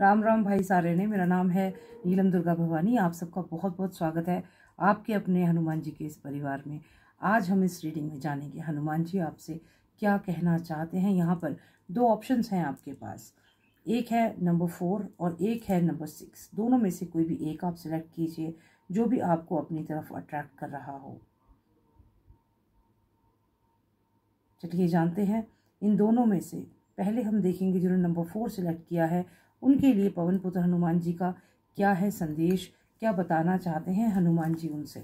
राम राम भाई सारे ने मेरा नाम है नीलम दुर्गा भवानी आप सबका बहुत बहुत स्वागत है आपके अपने हनुमान जी के इस परिवार में आज हम इस रीडिंग में जानेंगे हनुमान जी आपसे क्या कहना चाहते हैं यहाँ पर दो ऑप्शंस हैं आपके पास एक है नंबर फोर और एक है नंबर सिक्स दोनों में से कोई भी एक आप सिलेक्ट कीजिए जो भी आपको अपनी तरफ अट्रैक्ट कर रहा हो चलिए जानते हैं इन दोनों में से पहले हम देखेंगे जिन्होंने नंबर फोर सिलेक्ट किया है उनके लिए पवन पुत्र हनुमान जी का क्या है संदेश क्या बताना चाहते हैं हनुमान जी उनसे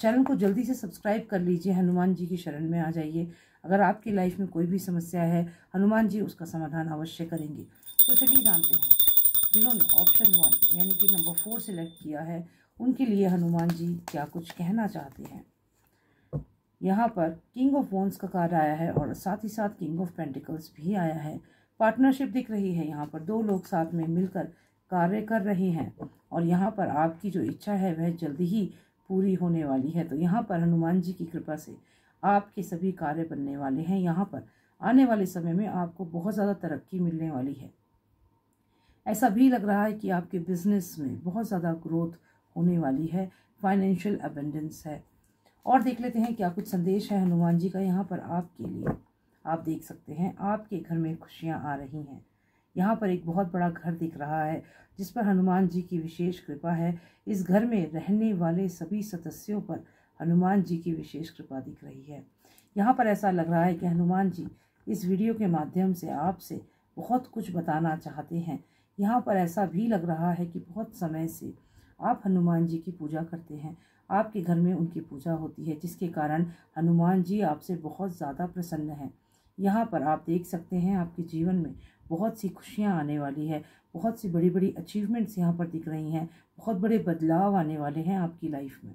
चैनल को जल्दी से सब्सक्राइब कर लीजिए हनुमान जी की शरण में आ जाइए अगर आपकी लाइफ में कोई भी समस्या है हनुमान जी उसका समाधान अवश्य करेंगे तो चलिए जानते हैं जिन्होंने ऑप्शन वन यानी कि नंबर फोर सिलेक्ट किया है उनके लिए हनुमान जी क्या कुछ कहना चाहते हैं यहाँ पर किंग ऑफ वॉन्स का कार्ड आया है और साथ ही साथ किंग ऑफ पेंटिकल्स भी आया है पार्टनरशिप दिख रही है यहाँ पर दो लोग साथ में मिलकर कार्य कर रहे हैं और यहाँ पर आपकी जो इच्छा है वह जल्दी ही पूरी होने वाली है तो यहाँ पर हनुमान जी की कृपा से आपके सभी कार्य बनने वाले हैं यहाँ पर आने वाले समय में आपको बहुत ज़्यादा तरक्की मिलने वाली है ऐसा भी लग रहा है कि आपके बिजनेस में बहुत ज़्यादा ग्रोथ होने वाली है फाइनेंशियल अबेंडेंस है और देख लेते हैं क्या कुछ संदेश है हनुमान जी का यहाँ पर आपके लिए आप देख सकते हैं आपके घर में खुशियाँ आ रही हैं यहाँ पर एक बहुत बड़ा घर दिख रहा है जिस पर हनुमान जी की विशेष कृपा है इस घर में रहने वाले सभी सदस्यों पर हनुमान जी की विशेष कृपा दिख रही है यहाँ पर ऐसा लग रहा है कि हनुमान जी इस वीडियो के माध्यम से आपसे बहुत कुछ बताना चाहते हैं यहाँ पर ऐसा भी लग रहा है कि बहुत समय से आप हनुमान जी की पूजा करते हैं आपके घर में उनकी पूजा होती है जिसके कारण हनुमान जी आपसे बहुत ज़्यादा प्रसन्न हैं यहाँ पर आप देख सकते हैं आपके जीवन में बहुत सी खुशियाँ आने वाली है बहुत सी बड़ी बड़ी अचीवमेंट्स यहाँ पर दिख रही हैं बहुत बड़े बदलाव आने वाले हैं आपकी लाइफ में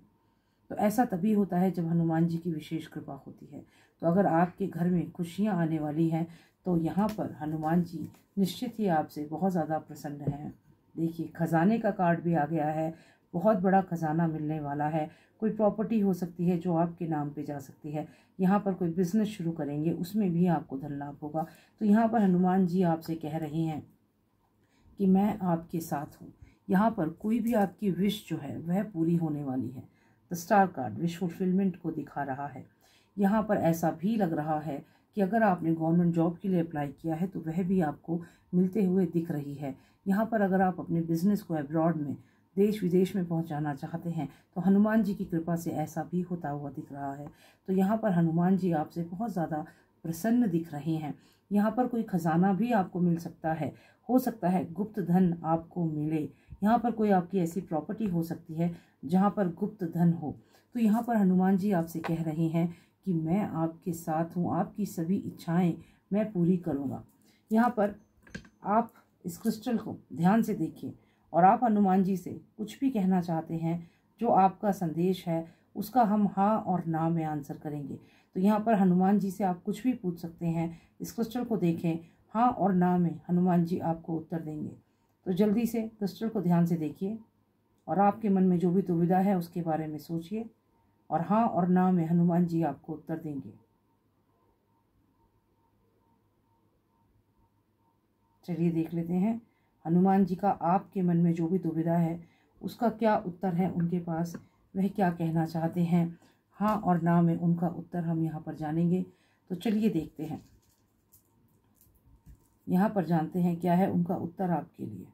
तो ऐसा तभी होता है जब हनुमान जी की विशेष कृपा होती है तो अगर आपके घर में खुशियाँ आने वाली हैं तो यहाँ पर हनुमान जी निश्चित ही आपसे बहुत ज़्यादा प्रसन्न हैं देखिए खजाने का कार्ड भी आ गया है बहुत बड़ा ख़जाना मिलने वाला है कोई प्रॉपर्टी हो सकती है जो आपके नाम पे जा सकती है यहाँ पर कोई बिज़नेस शुरू करेंगे उसमें भी आपको धन लाभ होगा तो यहाँ पर हनुमान जी आपसे कह रहे हैं कि मैं आपके साथ हूँ यहाँ पर कोई भी आपकी विश जो है वह पूरी होने वाली है the star card wish fulfilment को दिखा रहा है यहाँ पर ऐसा भी लग रहा है कि अगर आपने गवर्नमेंट जॉब के लिए अप्लाई किया है तो वह भी आपको मिलते हुए दिख रही है यहाँ पर अगर आप अपने बिज़नेस को एब्रॉड में देश विदेश में पहुंचाना चाहते हैं तो हनुमान जी की कृपा से ऐसा भी होता हुआ दिख रहा है तो यहाँ पर हनुमान जी आपसे बहुत ज़्यादा प्रसन्न दिख रहे हैं यहाँ पर कोई खजाना भी आपको मिल सकता है हो सकता है गुप्त धन आपको मिले यहाँ पर कोई आपकी ऐसी प्रॉपर्टी हो सकती है जहाँ पर गुप्त धन हो तो यहाँ पर हनुमान जी आपसे कह रहे हैं कि मैं आपके साथ हूँ आपकी सभी इच्छाएँ मैं पूरी करूँगा यहाँ पर आप इस क्रिस्टल को ध्यान से देखिए और आप हनुमान जी से कुछ भी कहना चाहते हैं जो आपका संदेश है उसका हम हाँ और ना में आंसर करेंगे तो यहाँ पर हनुमान जी से आप कुछ भी पूछ सकते हैं इस क्रिस्टल को देखें हाँ और ना में हनुमान जी आपको उत्तर देंगे तो जल्दी से क्रिस्टल को ध्यान से देखिए और आपके मन में जो भी दुविधा है उसके बारे में सोचिए और हाँ और ना में हनुमान जी आपको उत्तर देंगे चलिए देख लेते हैं हनुमान जी का आपके मन में जो भी दुविधा है उसका क्या उत्तर है उनके पास वह क्या कहना चाहते हैं हाँ और ना में उनका उत्तर हम यहाँ पर जानेंगे तो चलिए देखते हैं यहाँ पर जानते हैं क्या है उनका उत्तर आपके लिए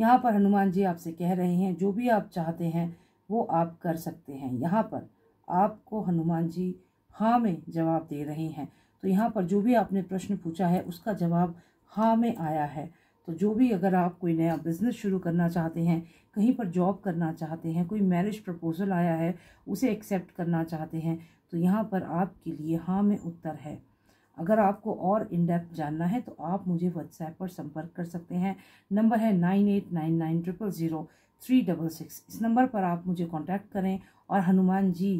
यहाँ पर हनुमान जी आपसे कह रहे हैं जो भी आप चाहते हैं वो आप कर सकते हैं यहाँ पर आपको हनुमान जी हाँ में जवाब दे रहे हैं तो यहाँ पर जो भी आपने प्रश्न पूछा है उसका जवाब हाँ में आया है तो जो भी अगर आप कोई नया बिजनेस शुरू करना चाहते हैं कहीं पर जॉब करना चाहते हैं कोई मैरिज प्रपोज़ल आया है उसे एक्सेप्ट करना चाहते हैं तो यहाँ पर आपके लिए हाँ में उत्तर है अगर आपको और इन डेप्थ जानना है तो आप मुझे व्हाट्सएप पर संपर्क कर सकते हैं नंबर है nine eight nine nine triple zero three double six इस नंबर पर आप मुझे कांटेक्ट करें और हनुमान जी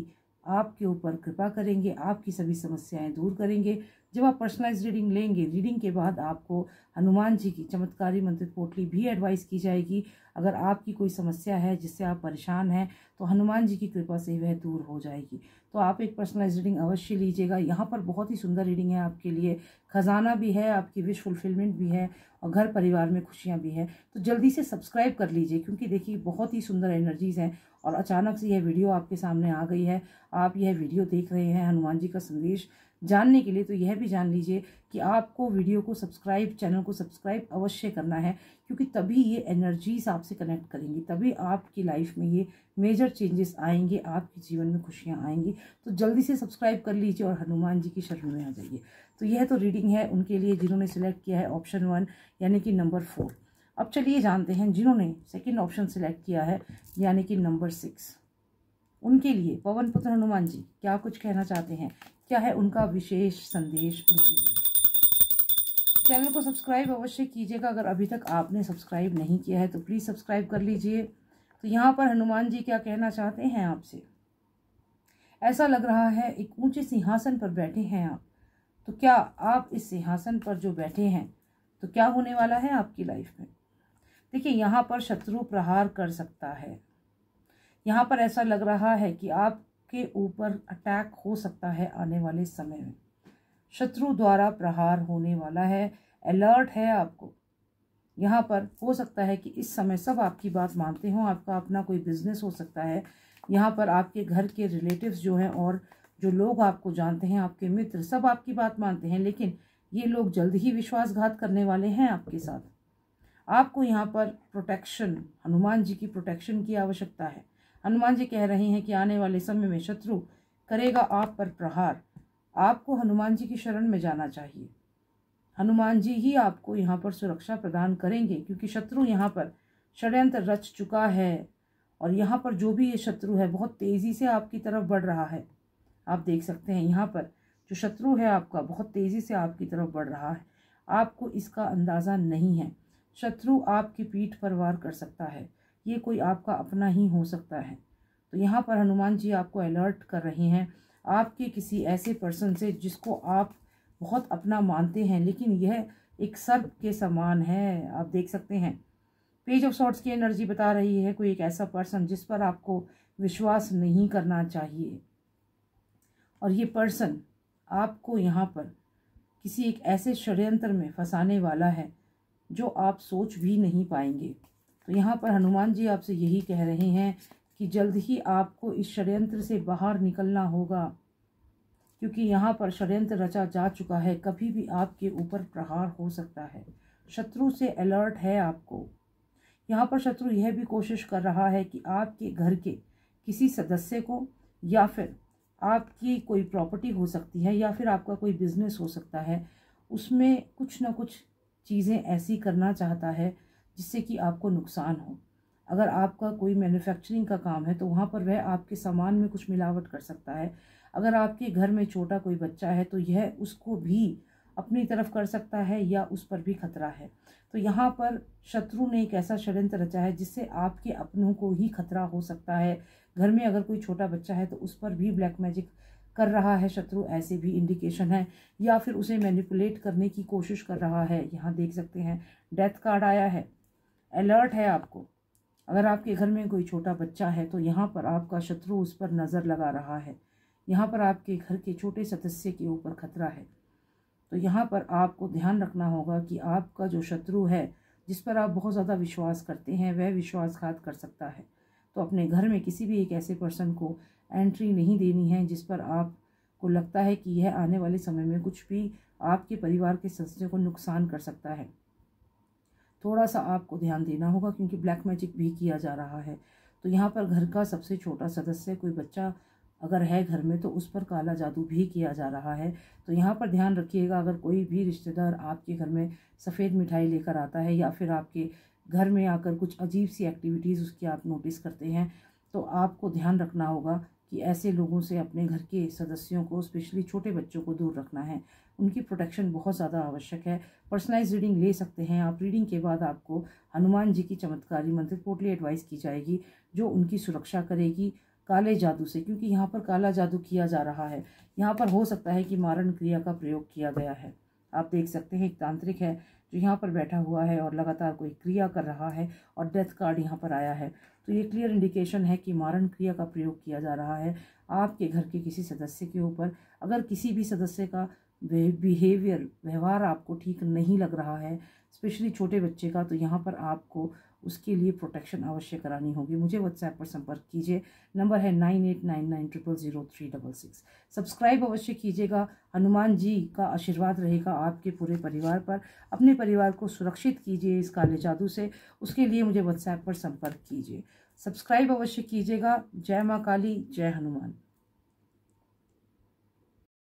आपके ऊपर कृपा करेंगे आपकी सभी समस्याएं दूर करेंगे जब आप पर्सनलाइज रीडिंग लेंगे रीडिंग के बाद आपको हनुमान जी की चमत्कारी मंत्रित पोटली भी एडवाइस की जाएगी अगर आपकी कोई समस्या है जिससे आप परेशान हैं तो हनुमान जी की कृपा से वह दूर हो जाएगी तो आप एक पर्सनलाइज रीडिंग अवश्य लीजिएगा यहाँ पर बहुत ही सुंदर रीडिंग है आपके लिए खजाना भी है आपकी विश फुलफिलमेंट भी है और घर परिवार में खुशियाँ भी हैं तो जल्दी से सब्सक्राइब कर लीजिए क्योंकि देखिए बहुत ही सुंदर एनर्जीज़ हैं और अचानक से यह वीडियो आपके सामने आ गई है आप यह वीडियो देख रहे हैं हनुमान जी का संदेश जानने के लिए तो यह भी जान लीजिए कि आपको वीडियो को सब्सक्राइब चैनल को सब्सक्राइब अवश्य करना है क्योंकि तभी ये एनर्जीज आपसे कनेक्ट करेंगी तभी आपकी लाइफ में ये मेजर चेंजेस आएंगे आपके जीवन में खुशियाँ आएंगी तो जल्दी से सब्सक्राइब कर लीजिए और हनुमान जी की शरण में आ जाइए तो यह तो रीडिंग है उनके लिए जिन्होंने सिलेक्ट किया है ऑप्शन वन यानी कि नंबर फोर अब चलिए जानते हैं जिन्होंने सेकेंड ऑप्शन सिलेक्ट किया है यानी कि नंबर सिक्स उनके लिए पवन पुत्र हनुमान जी क्या कुछ कहना चाहते हैं क्या है उनका विशेष संदेश उनके लिए चैनल को सब्सक्राइब अवश्य कीजिएगा अगर अभी तक आपने सब्सक्राइब नहीं किया है तो प्लीज़ सब्सक्राइब कर लीजिए तो यहाँ पर हनुमान जी क्या कहना चाहते हैं आपसे ऐसा लग रहा है एक ऊंचे सिंहासन पर बैठे हैं आप तो क्या आप इस सिंहासन पर जो बैठे हैं तो क्या होने वाला है आपकी लाइफ में देखिए यहाँ पर शत्रु प्रहार कर सकता है यहाँ पर ऐसा लग रहा है कि आप के ऊपर अटैक हो सकता है आने वाले समय में शत्रु द्वारा प्रहार होने वाला है अलर्ट है आपको यहाँ पर हो सकता है कि इस समय सब आपकी बात मानते हों आपका अपना कोई बिजनेस हो सकता है यहाँ पर आपके घर के रिलेटिव्स जो हैं और जो लोग आपको जानते हैं आपके मित्र सब आपकी बात मानते हैं लेकिन ये लोग जल्द ही विश्वासघात करने वाले हैं आपके साथ आपको यहाँ पर प्रोटेक्शन हनुमान जी की प्रोटेक्शन की आवश्यकता है हनुमान जी कह रहे हैं कि आने वाले समय में शत्रु करेगा आप पर प्रहार आपको हनुमान जी की शरण में जाना चाहिए हनुमान जी ही आपको यहाँ पर सुरक्षा प्रदान करेंगे क्योंकि शत्रु यहाँ पर षड्यंत्र रच चुका है और यहाँ पर जो भी ये शत्रु है बहुत तेज़ी से आपकी तरफ बढ़ रहा है आप देख सकते हैं यहाँ पर जो शत्रु है आपका बहुत तेज़ी से आपकी तरफ बढ़ रहा है आपको इसका अंदाज़ा नहीं है शत्रु आपकी पीठ पर वार कर सकता है ये कोई आपका अपना ही हो सकता है तो यहाँ पर हनुमान जी आपको अलर्ट कर रहे हैं आपके किसी ऐसे पर्सन से जिसको आप बहुत अपना मानते हैं लेकिन यह एक सर्प के समान है आप देख सकते हैं पेज ऑफ शॉर्ट्स की एनर्जी बता रही है कोई एक ऐसा पर्सन जिस पर आपको विश्वास नहीं करना चाहिए और ये पर्सन आपको यहाँ पर किसी एक ऐसे षड्यंत्र में फंसाने वाला है जो आप सोच भी नहीं पाएंगे तो यहाँ पर हनुमान जी आपसे यही कह रहे हैं कि जल्द ही आपको इस षड्यंत्र से बाहर निकलना होगा क्योंकि यहाँ पर षड्यंत्र रचा जा चुका है कभी भी आपके ऊपर प्रहार हो सकता है शत्रु से अलर्ट है आपको यहाँ पर शत्रु यह भी कोशिश कर रहा है कि आपके घर के किसी सदस्य को या फिर आपकी कोई प्रॉपर्टी हो सकती है या फिर आपका कोई बिजनेस हो सकता है उसमें कुछ ना कुछ चीज़ें ऐसी करना चाहता है जिससे कि आपको नुकसान हो अगर आपका कोई मैन्युफैक्चरिंग का काम है तो वहाँ पर वह आपके सामान में कुछ मिलावट कर सकता है अगर आपके घर में छोटा कोई बच्चा है तो यह उसको भी अपनी तरफ कर सकता है या उस पर भी खतरा है तो यहाँ पर शत्रु ने एक ऐसा षडयंत्र रचा है जिससे आपके अपनों को ही खतरा हो सकता है घर में अगर कोई छोटा बच्चा है तो उस पर भी ब्लैक मैजिक कर रहा है शत्रु ऐसे भी इंडिकेशन है या फिर उसे मैनिपुलेट करने की कोशिश कर रहा है यहाँ देख सकते हैं डेथ कार्ड आया है अलर्ट है आपको अगर आपके घर में कोई छोटा बच्चा है तो यहाँ पर आपका शत्रु उस पर नज़र लगा रहा है यहाँ पर आपके घर के छोटे सदस्य के ऊपर खतरा है तो यहाँ पर आपको ध्यान रखना होगा कि आपका जो शत्रु है जिस पर आप बहुत ज़्यादा विश्वास करते हैं वह विश्वासघात कर सकता है तो अपने घर में किसी भी एक ऐसे पर्सन को एंट्री नहीं देनी है जिस पर आप को लगता है कि यह आने वाले समय में कुछ भी आपके परिवार के सदस्यों को नुकसान कर सकता है थोड़ा सा आपको ध्यान देना होगा क्योंकि ब्लैक मैजिक भी किया जा रहा है तो यहाँ पर घर का सबसे छोटा सदस्य कोई बच्चा अगर है घर में तो उस पर काला जादू भी किया जा रहा है तो यहाँ पर ध्यान रखिएगा अगर कोई भी रिश्तेदार आपके घर में सफ़ेद मिठाई लेकर आता है या फिर आपके घर में आकर कुछ अजीब सी एक्टिविटीज़ उसकी आप नोटिस करते हैं तो आपको ध्यान रखना होगा कि ऐसे लोगों से अपने घर के सदस्यों को स्पेशली छोटे बच्चों को दूर रखना है उनकी प्रोटेक्शन बहुत ज़्यादा आवश्यक है पर्सनलाइज रीडिंग ले सकते हैं आप रीडिंग के बाद आपको हनुमान जी की चमत्कारी मंत्र पोटली एडवाइस की जाएगी जो उनकी सुरक्षा करेगी काले जादू से क्योंकि यहाँ पर काला जादू किया जा रहा है यहाँ पर हो सकता है कि मारण क्रिया का प्रयोग किया गया है आप देख सकते हैं एक तांत्रिक है जो यहाँ पर बैठा हुआ है और लगातार कोई क्रिया कर रहा है और डेथ कार्ड यहाँ पर आया है तो ये क्लियर इंडिकेशन है कि मारण क्रिया का प्रयोग किया जा रहा है आपके घर के किसी सदस्य के ऊपर अगर किसी भी सदस्य का बिहेवियर व्यवहार आपको ठीक नहीं लग रहा है स्पेशली छोटे बच्चे का तो यहाँ पर आपको उसके लिए प्रोटेक्शन अवश्य करानी होगी मुझे व्हाट्सएप पर संपर्क कीजिए नंबर है nine eight nine nine triple zero three double six subscribe अवश्य कीजिएगा हनुमान जी का आशीर्वाद रहेगा आपके पूरे परिवार पर अपने परिवार को सुरक्षित कीजिए इस काले जादू से उसके लिए मुझे व्हाट्सएप पर संपर्क कीजिए सब्सक्राइब अवश्य कीजिएगा जय माँ काली जय हनुमान